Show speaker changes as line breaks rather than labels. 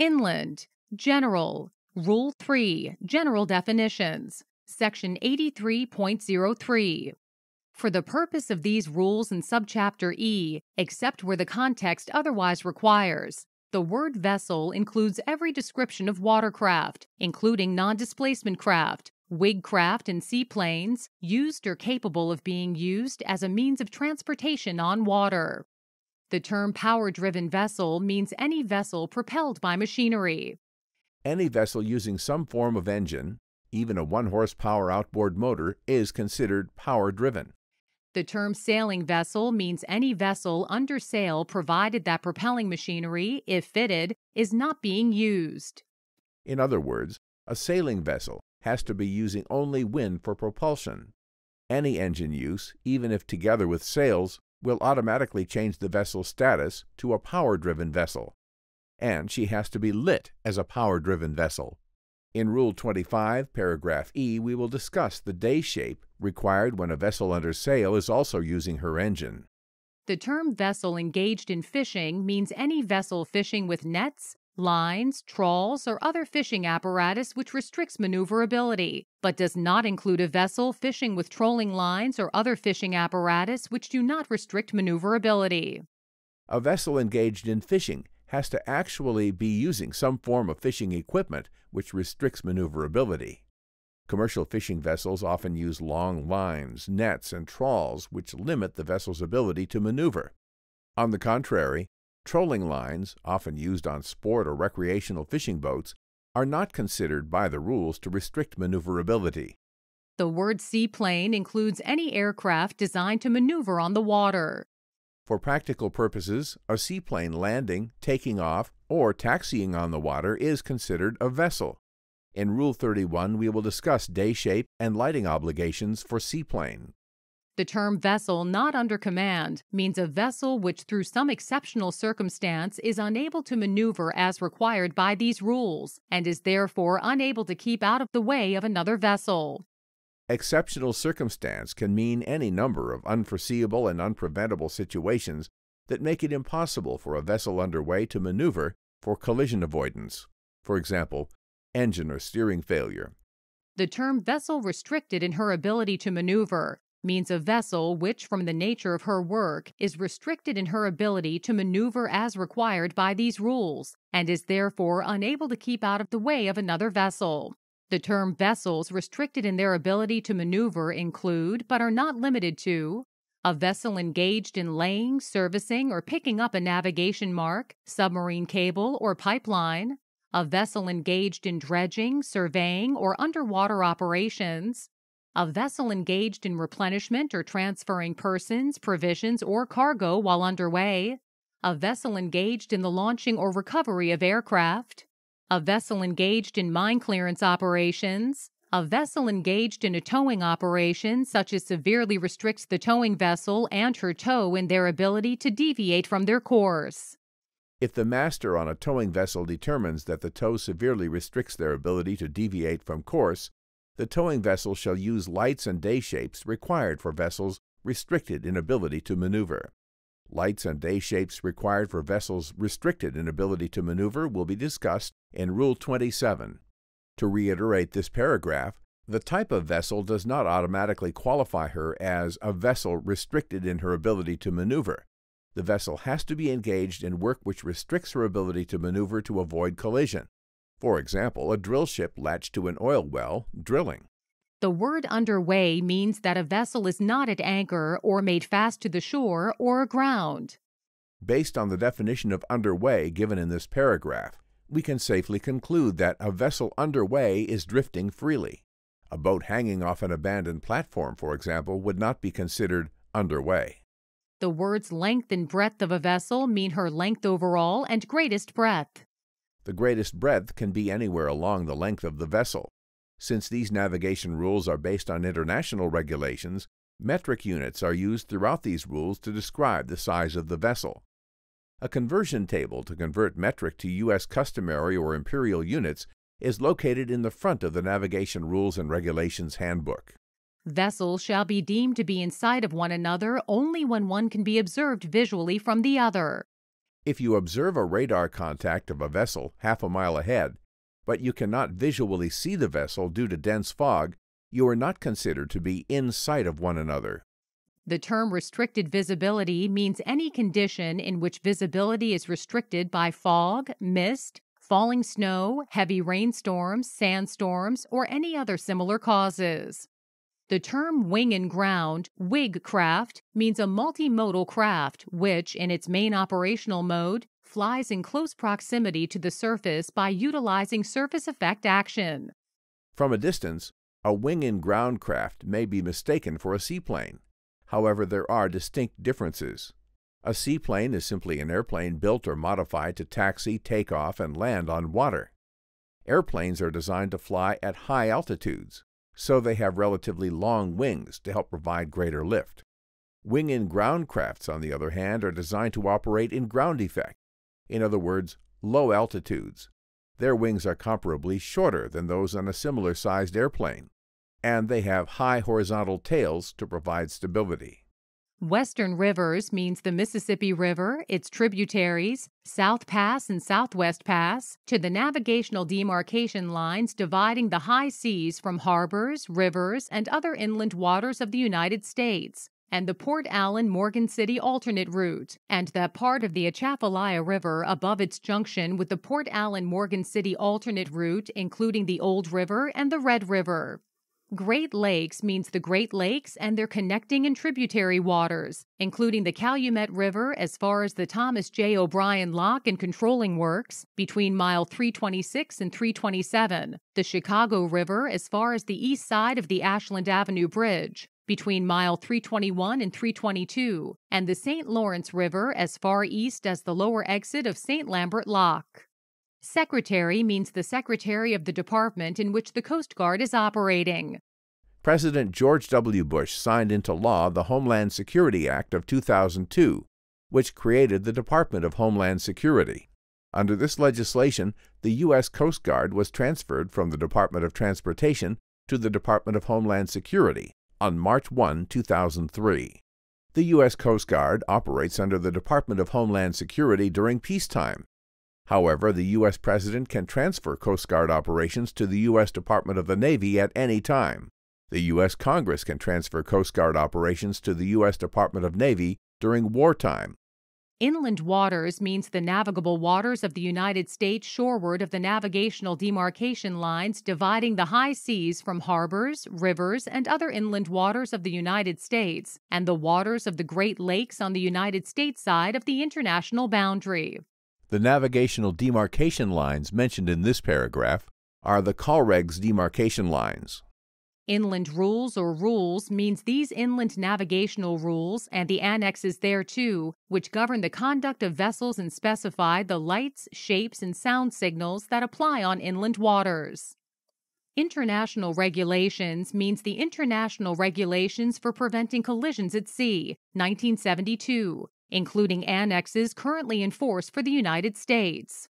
inland, general, Rule 3, General Definitions, Section 83.03. For the purpose of these rules in subchapter E, except where the context otherwise requires, the word vessel includes every description of watercraft, including non displacement craft, Wig craft and seaplanes used or capable of being used as a means of transportation on water. The term power driven vessel means any vessel propelled by machinery.
Any vessel using some form of engine, even a one horsepower outboard motor, is considered power driven.
The term sailing vessel means any vessel under sail provided that propelling machinery, if fitted, is not being used.
In other words, a sailing vessel has to be using only wind for propulsion. Any engine use, even if together with sails, will automatically change the vessel's status to a power driven vessel, and she has to be lit as a power driven vessel. In Rule 25, paragraph E, we will discuss the day shape required when a vessel under sail is also using her engine.
The term vessel engaged in fishing means any vessel fishing with nets, lines, trawls, or other fishing apparatus which restricts maneuverability, but does not include a vessel fishing with trolling lines or other fishing apparatus which do not restrict maneuverability.
A vessel engaged in fishing has to actually be using some form of fishing equipment which restricts maneuverability. Commercial fishing vessels often use long lines, nets, and trawls which limit the vessel's ability to maneuver. On the contrary, Trolling lines, often used on sport or recreational fishing boats, are not considered by the rules to restrict maneuverability.
The word seaplane includes any aircraft designed to maneuver on the water.
For practical purposes, a seaplane landing, taking off, or taxiing on the water is considered a vessel. In Rule 31, we will discuss day shape and lighting obligations for seaplane.
The term vessel not under command means a vessel which, through some exceptional circumstance, is unable to maneuver as required by these rules and is therefore unable to keep out of the way of another vessel.
Exceptional circumstance can mean any number of unforeseeable and unpreventable situations that make it impossible for a vessel under way to maneuver for collision avoidance, for example, engine or steering failure.
The term vessel restricted in her ability to maneuver means a vessel which, from the nature of her work, is restricted in her ability to maneuver as required by these rules, and is therefore unable to keep out of the way of another vessel. The term vessels restricted in their ability to maneuver include, but are not limited to, a vessel engaged in laying, servicing, or picking up a navigation mark, submarine cable, or pipeline, a vessel engaged in dredging, surveying, or underwater operations, a vessel engaged in replenishment or transferring persons, provisions, or cargo while underway. A vessel engaged in the launching or recovery of aircraft. A vessel engaged in mine clearance operations. A vessel engaged in a towing operation, such as severely restricts the towing vessel and her tow in their ability to deviate from their course.
If the master on a towing vessel determines that the tow severely restricts their ability to deviate from course, the towing vessel shall use lights and day shapes required for vessels restricted in ability to maneuver. Lights and day shapes required for vessels restricted in ability to maneuver will be discussed in Rule 27. To reiterate this paragraph, the type of vessel does not automatically qualify her as a vessel restricted in her ability to maneuver. The vessel has to be engaged in work which restricts her ability to maneuver to avoid collision, for example, a drill ship latched to an oil well, drilling.
The word underway means that a vessel is not at anchor or made fast to the shore or ground.
Based on the definition of underway given in this paragraph, we can safely conclude that a vessel underway is drifting freely. A boat hanging off an abandoned platform, for example, would not be considered underway.
The words length and breadth of a vessel mean her length overall and greatest breadth.
The greatest breadth can be anywhere along the length of the vessel. Since these navigation rules are based on international regulations, metric units are used throughout these rules to describe the size of the vessel. A conversion table to convert metric to U.S. customary or imperial units is located in the front of the Navigation Rules and Regulations Handbook.
Vessels shall be deemed to be inside of one another only when one can be observed visually from the other.
If you observe a radar contact of a vessel half a mile ahead, but you cannot visually see the vessel due to dense fog, you are not considered to be in sight of one another.
The term restricted visibility means any condition in which visibility is restricted by fog, mist, falling snow, heavy rainstorms, sandstorms, or any other similar causes. The term wing and ground, WIG craft, means a multimodal craft which, in its main operational mode, flies in close proximity to the surface by utilizing surface effect action.
From a distance, a wing and ground craft may be mistaken for a seaplane. However, there are distinct differences. A seaplane is simply an airplane built or modified to taxi, take off, and land on water. Airplanes are designed to fly at high altitudes so they have relatively long wings to help provide greater lift. Wing and ground crafts, on the other hand, are designed to operate in ground effect, in other words, low altitudes. Their wings are comparably shorter than those on a similar sized airplane, and they have high horizontal tails to provide stability.
Western Rivers means the Mississippi River, its tributaries, South Pass and Southwest Pass, to the navigational demarcation lines dividing the high seas from harbors, rivers, and other inland waters of the United States, and the Port Allen Morgan City alternate route, and that part of the Atchafalaya River above its junction with the Port Allen Morgan City alternate route, including the Old River and the Red River. Great Lakes means the Great Lakes and their connecting and tributary waters, including the Calumet River as far as the Thomas J. O'Brien Lock and Controlling Works between mile 326 and 327, the Chicago River as far as the east side of the Ashland Avenue Bridge, between mile 321 and 322, and the St. Lawrence River as far east as the lower exit of St. Lambert Lock. Secretary means the secretary of the department in which the Coast Guard is operating.
President George W. Bush signed into law the Homeland Security Act of 2002, which created the Department of Homeland Security. Under this legislation, the U.S. Coast Guard was transferred from the Department of Transportation to the Department of Homeland Security on March 1, 2003. The U.S. Coast Guard operates under the Department of Homeland Security during peacetime However, the U.S. President can transfer Coast Guard operations to the U.S. Department of the Navy at any time. The U.S. Congress can transfer Coast Guard operations to the U.S. Department of Navy during wartime.
Inland waters means the navigable waters of the United States shoreward of the navigational demarcation lines dividing the high seas from harbors, rivers, and other inland waters of the United States, and the waters of the Great Lakes on the United States side of the international boundary.
The navigational demarcation lines mentioned in this paragraph are the CALREG's demarcation lines.
Inland rules or rules means these inland navigational rules and the annexes thereto, which govern the conduct of vessels and specify the lights, shapes, and sound signals that apply on inland waters. International regulations means the international regulations for preventing collisions at sea, 1972, including annexes currently in force for the United States.